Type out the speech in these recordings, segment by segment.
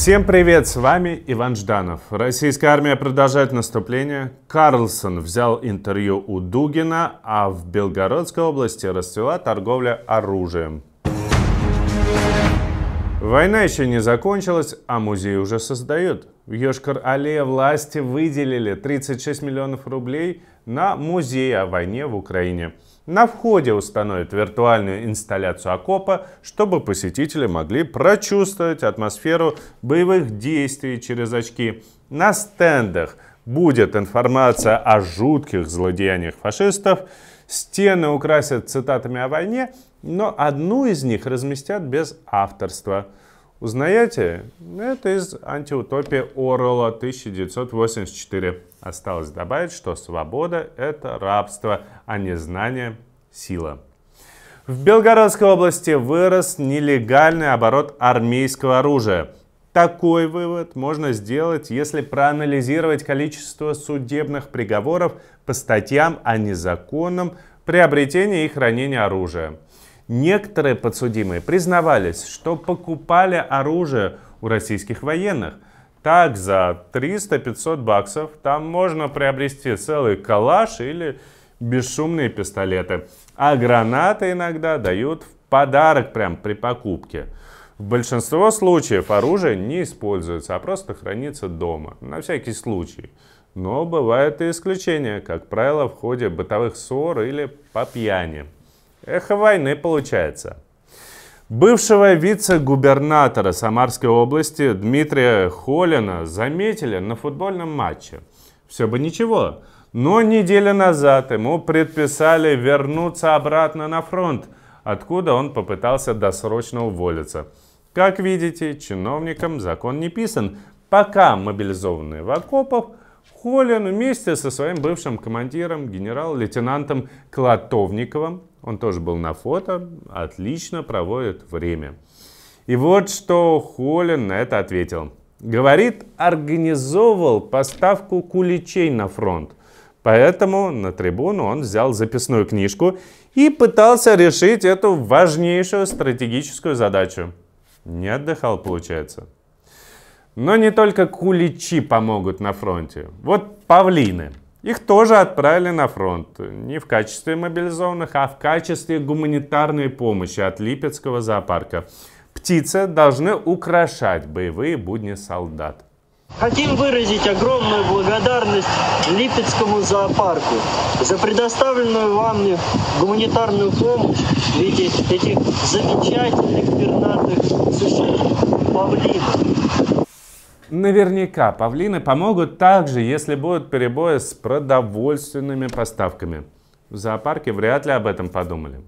Всем привет, с вами Иван Жданов. Российская армия продолжает наступление. Карлсон взял интервью у Дугина, а в Белгородской области расцвела торговля оружием. Война еще не закончилась, а музей уже создают. В Йошкар-Алле власти выделили 36 миллионов рублей на музей о войне в Украине. На входе установят виртуальную инсталляцию окопа, чтобы посетители могли прочувствовать атмосферу боевых действий через очки. На стендах будет информация о жутких злодеяниях фашистов, стены украсят цитатами о войне, но одну из них разместят без авторства – Узнаете? Это из антиутопии Орла 1984. Осталось добавить, что свобода — это рабство, а не незнание — сила. В Белгородской области вырос нелегальный оборот армейского оружия. Такой вывод можно сделать, если проанализировать количество судебных приговоров по статьям о незаконном приобретении и хранении оружия – Некоторые подсудимые признавались, что покупали оружие у российских военных. Так за 300-500 баксов там можно приобрести целый калаш или бесшумные пистолеты. А гранаты иногда дают в подарок прям при покупке. В большинство случаев оружие не используется, а просто хранится дома, на всякий случай. Но бывают и исключения, как правило, в ходе бытовых ссор или по пьяни. Эхо войны получается. Бывшего вице-губернатора Самарской области Дмитрия Холина заметили на футбольном матче. Все бы ничего. Но неделю назад ему предписали вернуться обратно на фронт, откуда он попытался досрочно уволиться. Как видите, чиновникам закон не писан. Пока мобилизованные в окопах, Холин вместе со своим бывшим командиром, генерал-лейтенантом Клатовниковым, он тоже был на фото, отлично проводит время. И вот что Холлин на это ответил. Говорит, организовывал поставку куличей на фронт. Поэтому на трибуну он взял записную книжку и пытался решить эту важнейшую стратегическую задачу. Не отдыхал, получается. Но не только куличи помогут на фронте. Вот павлины – их тоже отправили на фронт, не в качестве мобилизованных, а в качестве гуманитарной помощи от Липецкого зоопарка. Птицы должны украшать боевые будни солдат. Хотим выразить огромную благодарность Липецкому зоопарку за предоставленную вам гуманитарную помощь в виде этих замечательных пернатых существ, павлинов. Наверняка павлины помогут также, если будут перебои с продовольственными поставками. В зоопарке вряд ли об этом подумали.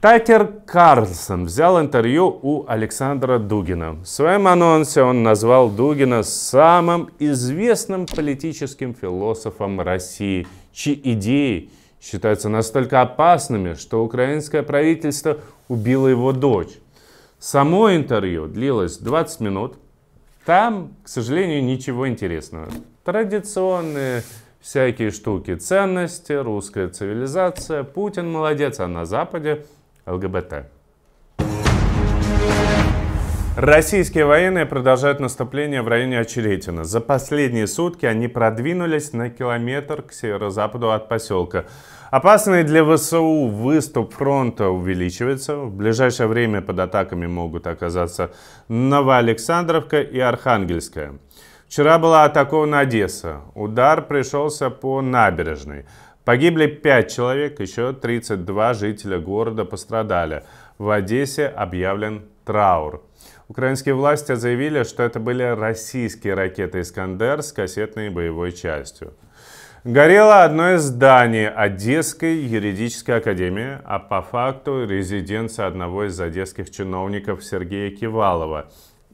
Такер Карлсон взял интервью у Александра Дугина. В своем анонсе он назвал Дугина самым известным политическим философом России, чьи идеи считаются настолько опасными, что украинское правительство убило его дочь. Само интервью длилось 20 минут – там, к сожалению, ничего интересного. Традиционные всякие штуки, ценности, русская цивилизация, Путин молодец, а на Западе ЛГБТ. Российские военные продолжают наступление в районе Очеретина. За последние сутки они продвинулись на километр к северо-западу от поселка. Опасный для ВСУ выступ фронта увеличивается. В ближайшее время под атаками могут оказаться Новоалександровка и Архангельская. Вчера была атакована Одесса. Удар пришелся по набережной. Погибли 5 человек, еще 32 жителя города пострадали. В Одессе объявлен траур. Украинские власти заявили, что это были российские ракеты «Искандер» с кассетной боевой частью горело одно из зданий Одесской юридической академии, а по факту резиденция одного из одесских чиновников Сергея Кивалова.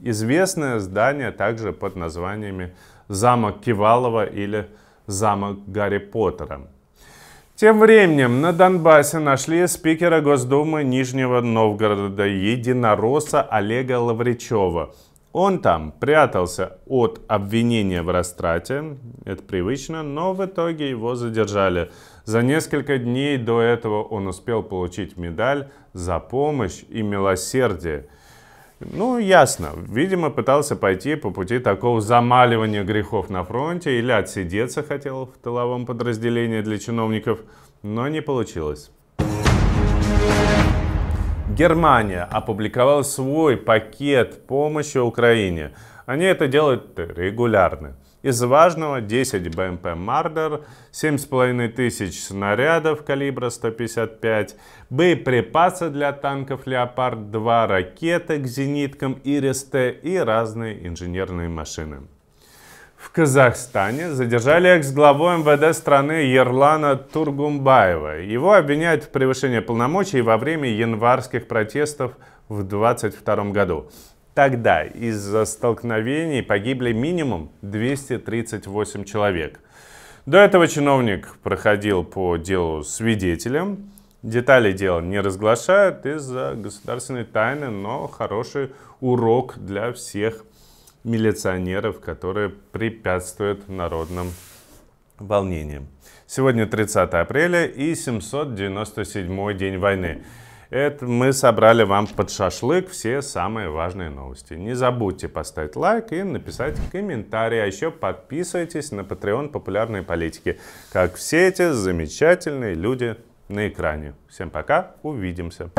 Известное здание также под названиями «Замок Кивалова» или «Замок Гарри Поттера». Тем временем на Донбассе нашли спикера Госдумы Нижнего Новгорода единоросса Олега Лавричева – он там прятался от обвинения в растрате, это привычно, но в итоге его задержали. За несколько дней до этого он успел получить медаль за помощь и милосердие. Ну, ясно. Видимо, пытался пойти по пути такого замаливания грехов на фронте или отсидеться хотел в тыловом подразделении для чиновников, но не получилось. Германия опубликовала свой пакет помощи Украине. Они это делают регулярно. Из важного 10 БМП «Мардер», 7,5 тысяч снарядов калибра 155, боеприпасы для танков «Леопард-2», ракеты к зениткам «Ирис-Т» и разные инженерные машины в Казахстане задержали экс-главу МВД страны Ерлана Тургумбаева. Его обвиняют в превышении полномочий во время январских протестов в 2022 году. Тогда из-за столкновений погибли минимум 238 человек. До этого чиновник проходил по делу свидетелем. Детали дела не разглашают из-за государственной тайны, но хороший урок для всех милиционеров, которые препятствуют народным волнениям. Сегодня 30 апреля и 797 день войны. Это мы собрали вам под шашлык все самые важные новости. Не забудьте поставить лайк и написать комментарий. А еще подписывайтесь на Patreon популярной политики, как все эти замечательные люди на экране. Всем пока, увидимся.